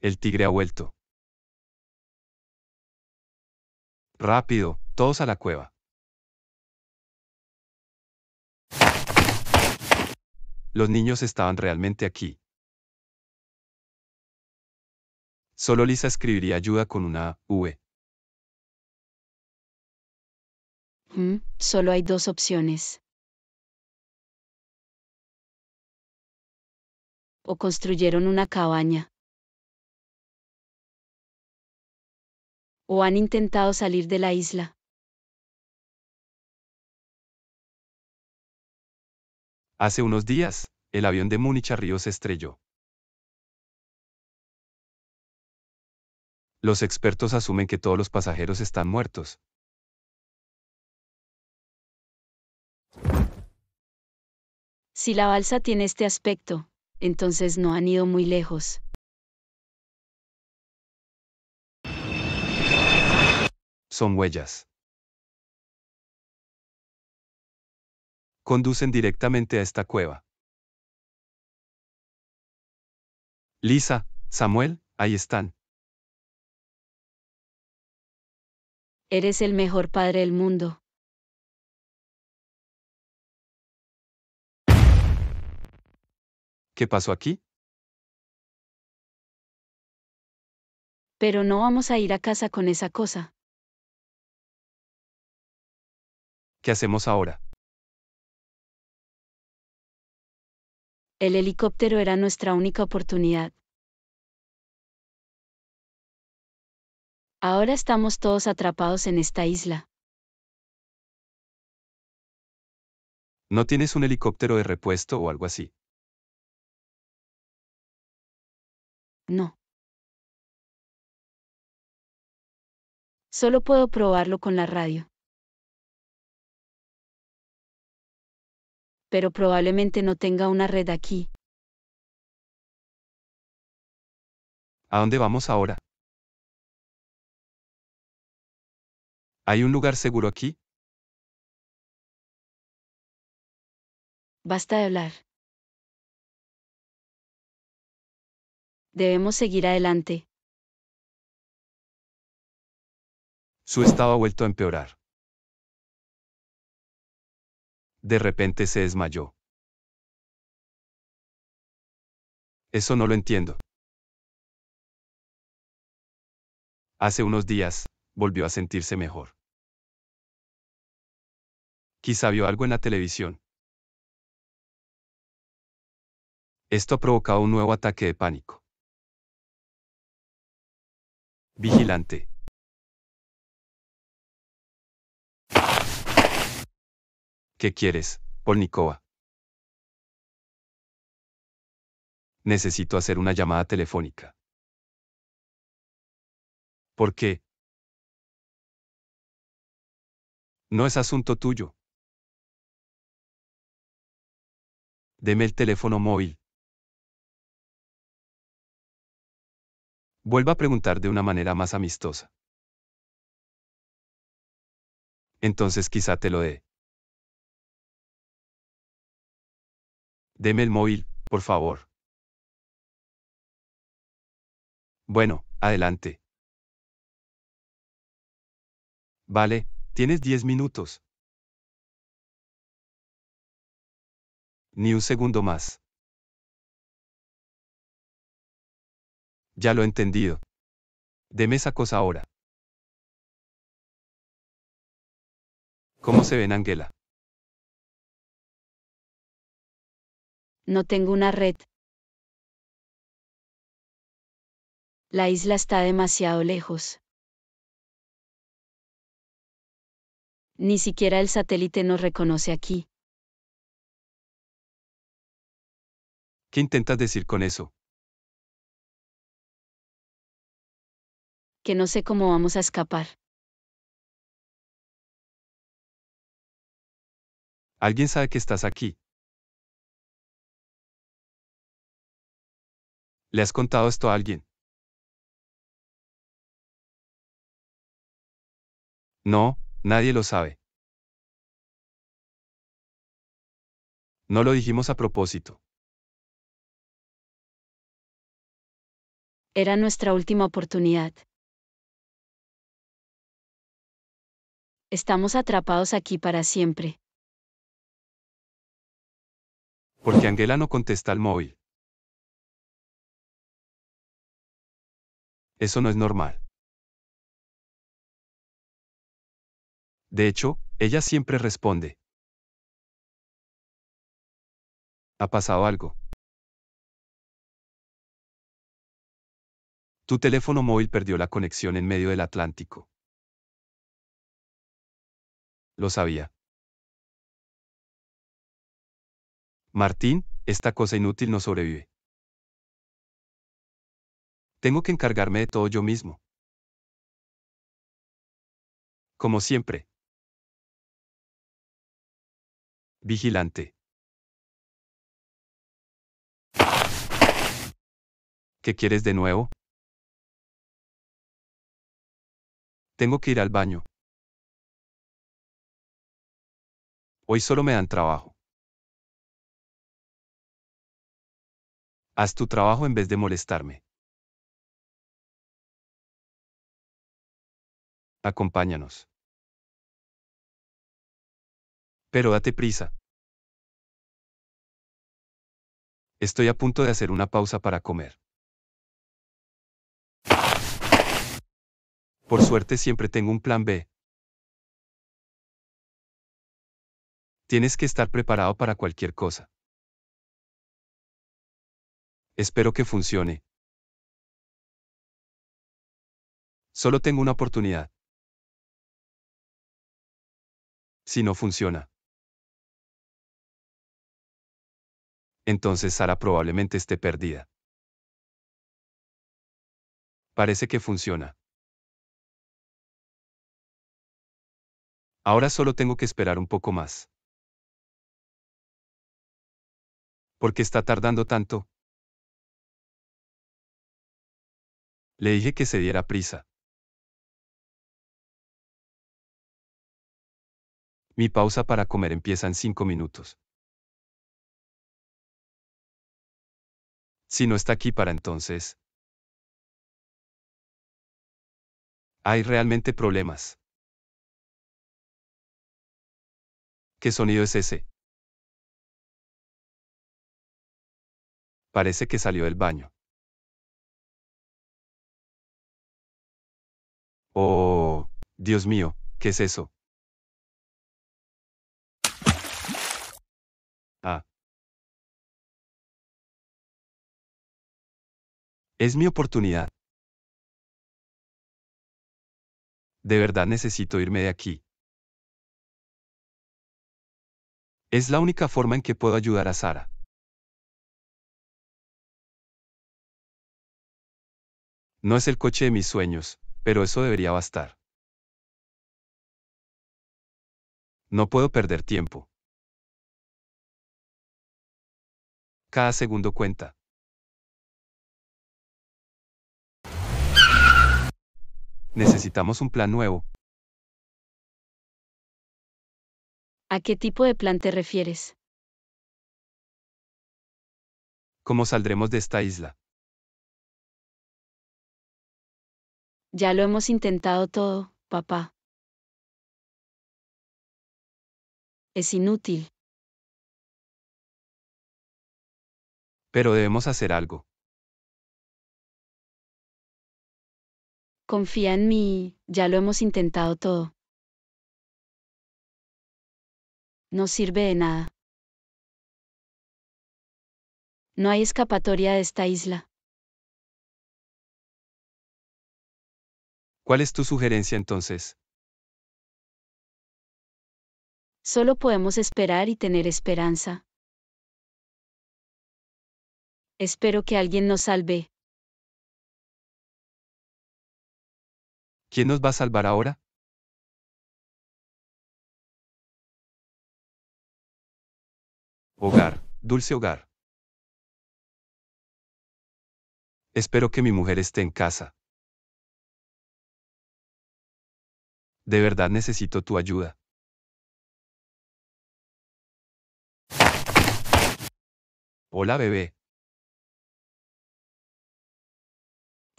El tigre ha vuelto. Rápido, todos a la cueva. Los niños estaban realmente aquí. Solo Lisa escribiría ayuda con una V. Mm, solo hay dos opciones. O construyeron una cabaña. o han intentado salir de la isla. Hace unos días, el avión de Múnich a Río se estrelló. Los expertos asumen que todos los pasajeros están muertos. Si la balsa tiene este aspecto, entonces no han ido muy lejos. son huellas. Conducen directamente a esta cueva. Lisa, Samuel, ahí están. Eres el mejor padre del mundo. ¿Qué pasó aquí? Pero no vamos a ir a casa con esa cosa. ¿qué hacemos ahora? El helicóptero era nuestra única oportunidad. Ahora estamos todos atrapados en esta isla. ¿No tienes un helicóptero de repuesto o algo así? No. Solo puedo probarlo con la radio. pero probablemente no tenga una red aquí. ¿A dónde vamos ahora? ¿Hay un lugar seguro aquí? Basta de hablar. Debemos seguir adelante. Su estado ha vuelto a empeorar. De repente se desmayó. Eso no lo entiendo. Hace unos días, volvió a sentirse mejor. Quizá vio algo en la televisión. Esto ha provocado un nuevo ataque de pánico. Vigilante. ¿Qué quieres, Polnikova? Necesito hacer una llamada telefónica. ¿Por qué? No es asunto tuyo. Deme el teléfono móvil. Vuelva a preguntar de una manera más amistosa. Entonces quizá te lo dé. Deme el móvil, por favor. Bueno, adelante. Vale, tienes diez minutos. Ni un segundo más. Ya lo he entendido. Deme esa cosa ahora. ¿Cómo se ven, Angela? No tengo una red. La isla está demasiado lejos. Ni siquiera el satélite nos reconoce aquí. ¿Qué intentas decir con eso? Que no sé cómo vamos a escapar. ¿Alguien sabe que estás aquí? ¿Le has contado esto a alguien? No, nadie lo sabe. No lo dijimos a propósito. Era nuestra última oportunidad. Estamos atrapados aquí para siempre. Porque Angela no contesta al móvil. Eso no es normal. De hecho, ella siempre responde. Ha pasado algo. Tu teléfono móvil perdió la conexión en medio del Atlántico. Lo sabía. Martín, esta cosa inútil no sobrevive. Tengo que encargarme de todo yo mismo. Como siempre. Vigilante. ¿Qué quieres de nuevo? Tengo que ir al baño. Hoy solo me dan trabajo. Haz tu trabajo en vez de molestarme. Acompáñanos. Pero date prisa. Estoy a punto de hacer una pausa para comer. Por suerte siempre tengo un plan B. Tienes que estar preparado para cualquier cosa. Espero que funcione. Solo tengo una oportunidad. si no funciona. Entonces Sara probablemente esté perdida. Parece que funciona. Ahora solo tengo que esperar un poco más. ¿Por qué está tardando tanto? Le dije que se diera prisa. Mi pausa para comer empieza en 5 minutos. Si no está aquí para entonces. Hay realmente problemas. ¿Qué sonido es ese? Parece que salió del baño. Oh, Dios mío, ¿qué es eso? Ah. Es mi oportunidad. De verdad necesito irme de aquí. Es la única forma en que puedo ayudar a Sara. No es el coche de mis sueños, pero eso debería bastar. No puedo perder tiempo. cada segundo cuenta. Necesitamos un plan nuevo. ¿A qué tipo de plan te refieres? ¿Cómo saldremos de esta isla? Ya lo hemos intentado todo, papá. Es inútil. Pero debemos hacer algo. Confía en mí, ya lo hemos intentado todo. No sirve de nada. No hay escapatoria de esta isla. ¿Cuál es tu sugerencia entonces? Solo podemos esperar y tener esperanza. Espero que alguien nos salve. ¿Quién nos va a salvar ahora? Hogar, dulce hogar. Espero que mi mujer esté en casa. De verdad necesito tu ayuda. Hola bebé.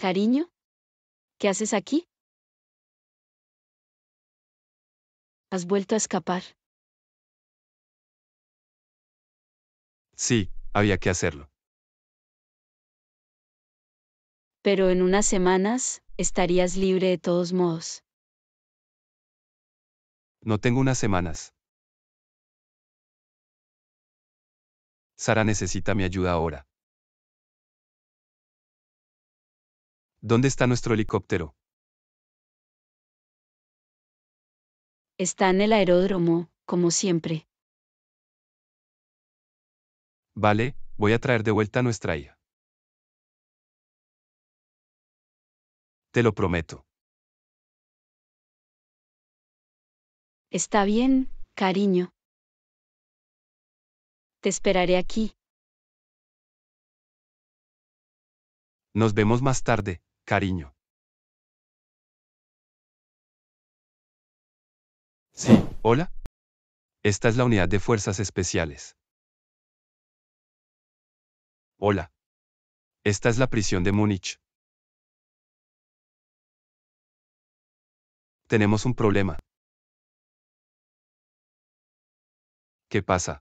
Cariño, ¿qué haces aquí? ¿Has vuelto a escapar? Sí, había que hacerlo. Pero en unas semanas, estarías libre de todos modos. No tengo unas semanas. Sara necesita mi ayuda ahora. ¿Dónde está nuestro helicóptero? Está en el aeródromo, como siempre. Vale, voy a traer de vuelta nuestra hija. Te lo prometo. Está bien, cariño. Te esperaré aquí. Nos vemos más tarde cariño. Sí, hola. Esta es la unidad de fuerzas especiales. Hola. Esta es la prisión de Múnich. Tenemos un problema. ¿Qué pasa?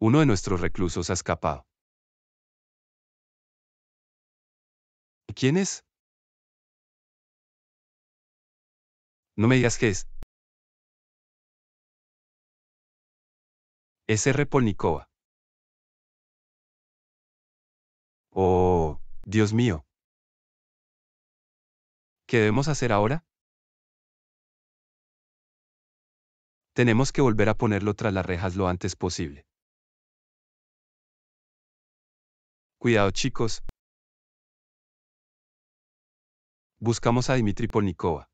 Uno de nuestros reclusos ha escapado. ¿Quién es? No me digas que es. Es R. Oh, Dios mío. ¿Qué debemos hacer ahora? Tenemos que volver a ponerlo tras las rejas lo antes posible. Cuidado chicos, buscamos a Dmitri Polnikova.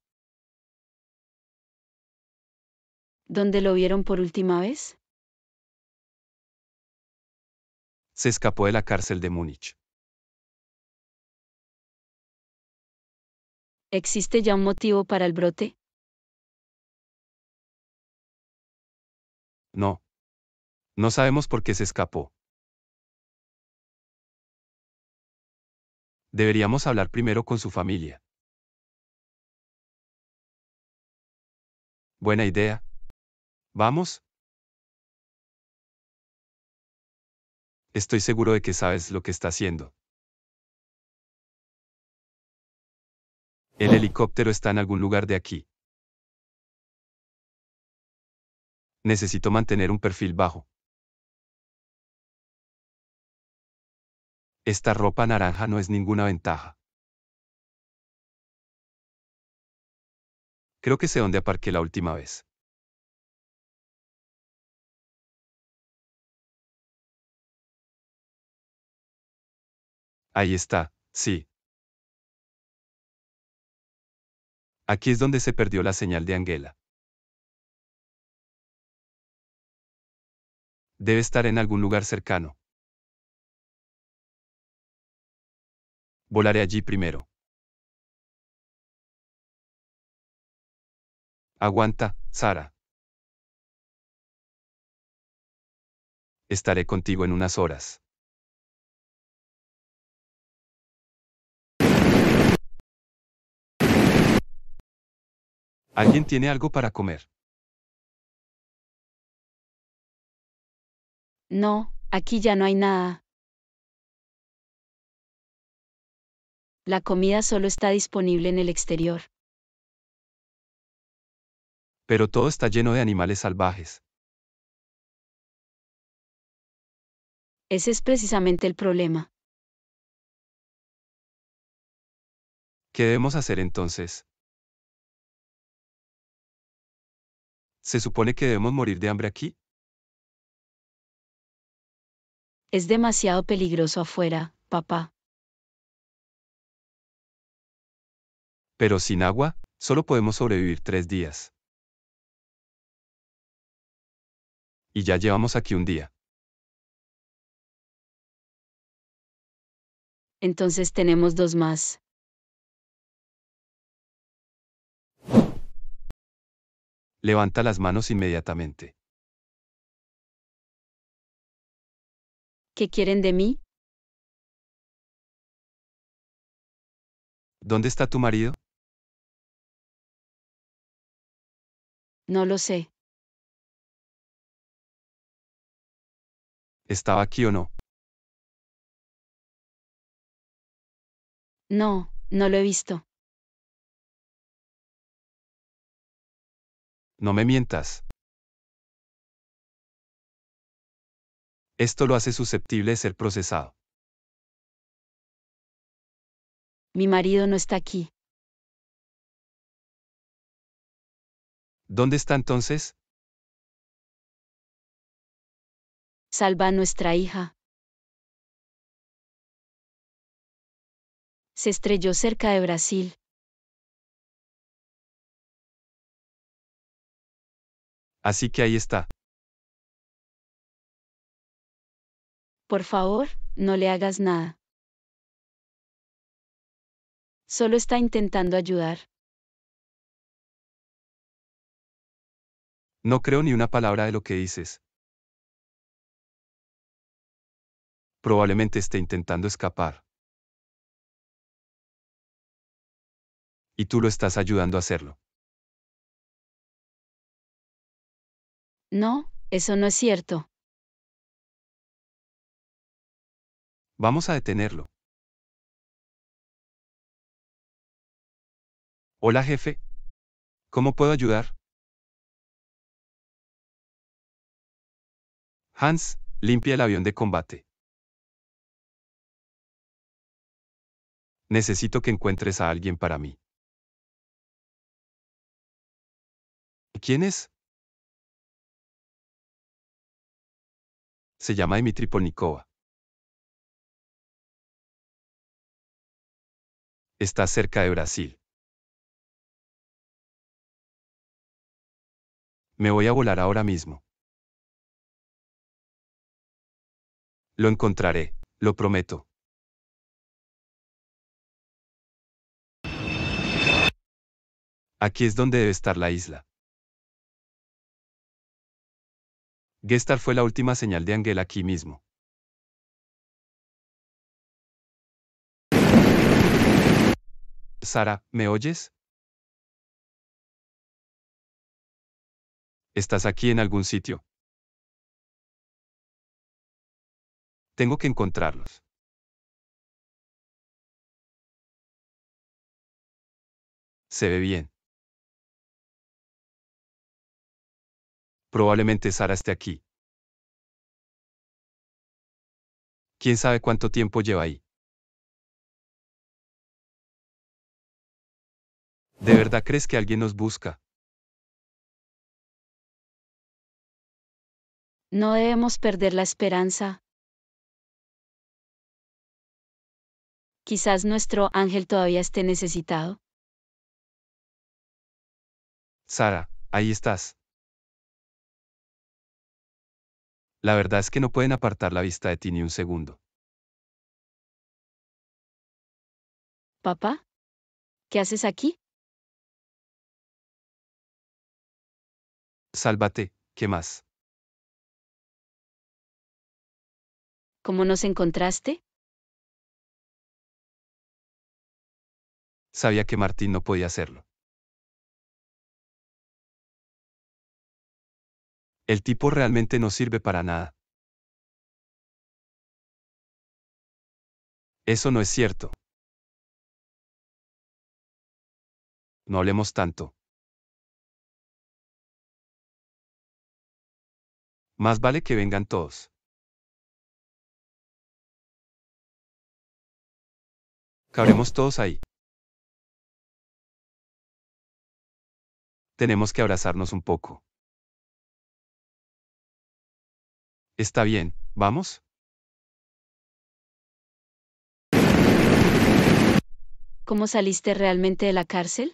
¿Dónde lo vieron por última vez? Se escapó de la cárcel de Múnich. ¿Existe ya un motivo para el brote? No. No sabemos por qué se escapó. Deberíamos hablar primero con su familia. Buena idea. ¿Vamos? Estoy seguro de que sabes lo que está haciendo. El helicóptero está en algún lugar de aquí. Necesito mantener un perfil bajo. Esta ropa naranja no es ninguna ventaja. Creo que sé dónde aparqué la última vez. Ahí está, sí. Aquí es donde se perdió la señal de Angela. Debe estar en algún lugar cercano. Volaré allí primero. Aguanta, Sara. Estaré contigo en unas horas. ¿Alguien tiene algo para comer? No, aquí ya no hay nada. La comida solo está disponible en el exterior pero todo está lleno de animales salvajes. Ese es precisamente el problema. ¿Qué debemos hacer entonces? ¿Se supone que debemos morir de hambre aquí? Es demasiado peligroso afuera, papá. Pero sin agua, solo podemos sobrevivir tres días. y ya llevamos aquí un día. Entonces tenemos dos más. Levanta las manos inmediatamente. ¿Qué quieren de mí? ¿Dónde está tu marido? No lo sé. ¿Estaba aquí o no? No, no lo he visto. No me mientas. Esto lo hace susceptible de ser procesado. Mi marido no está aquí. ¿Dónde está entonces? Salva a nuestra hija. Se estrelló cerca de Brasil. Así que ahí está. Por favor, no le hagas nada. Solo está intentando ayudar. No creo ni una palabra de lo que dices. probablemente esté intentando escapar. Y tú lo estás ayudando a hacerlo. No, eso no es cierto. Vamos a detenerlo. Hola jefe. ¿Cómo puedo ayudar? Hans, limpia el avión de combate. Necesito que encuentres a alguien para mí. ¿Quién es? Se llama Dmitri Polnikova. Está cerca de Brasil. Me voy a volar ahora mismo. Lo encontraré, lo prometo. Aquí es donde debe estar la isla. Gestar fue la última señal de Ángel aquí mismo. Sara, ¿me oyes? ¿Estás aquí en algún sitio? Tengo que encontrarlos. Se ve bien. probablemente Sara esté aquí. ¿Quién sabe cuánto tiempo lleva ahí? ¿De verdad crees que alguien nos busca? No debemos perder la esperanza. Quizás nuestro ángel todavía esté necesitado. Sara, ahí estás. La verdad es que no pueden apartar la vista de ti ni un segundo. Papá, ¿qué haces aquí? Sálvate, ¿qué más? ¿Cómo nos encontraste? Sabía que Martín no podía hacerlo. el tipo realmente no sirve para nada. Eso no es cierto. No hablemos tanto. Más vale que vengan todos. Cabremos todos ahí. Tenemos que abrazarnos un poco. Está bien, ¿vamos? ¿Cómo saliste realmente de la cárcel?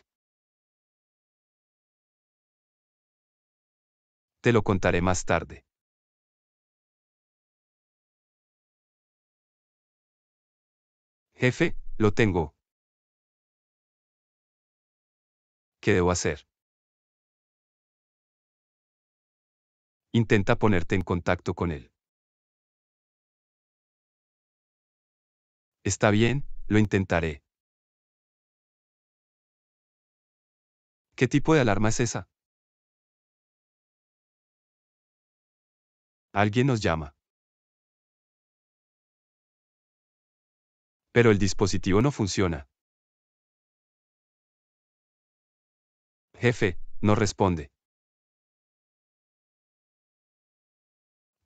Te lo contaré más tarde. Jefe, lo tengo. ¿Qué debo hacer? Intenta ponerte en contacto con él. Está bien, lo intentaré. ¿Qué tipo de alarma es esa? Alguien nos llama. Pero el dispositivo no funciona. Jefe, no responde.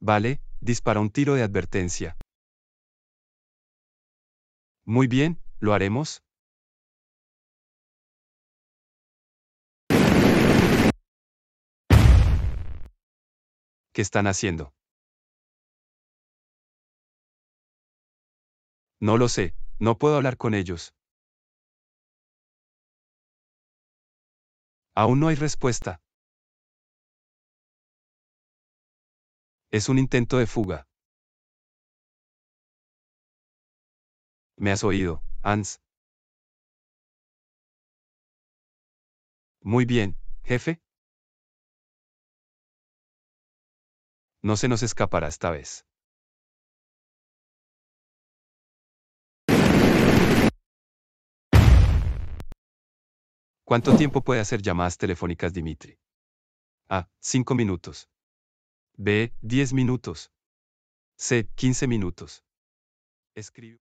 Vale, dispara un tiro de advertencia. Muy bien, ¿lo haremos? ¿Qué están haciendo? No lo sé, no puedo hablar con ellos. Aún no hay respuesta. Es un intento de fuga. Me has oído, Hans. Muy bien, jefe. No se nos escapará esta vez. ¿Cuánto tiempo puede hacer llamadas telefónicas Dimitri? Ah, cinco minutos. B. 10 minutos. C. 15 minutos. Escribe.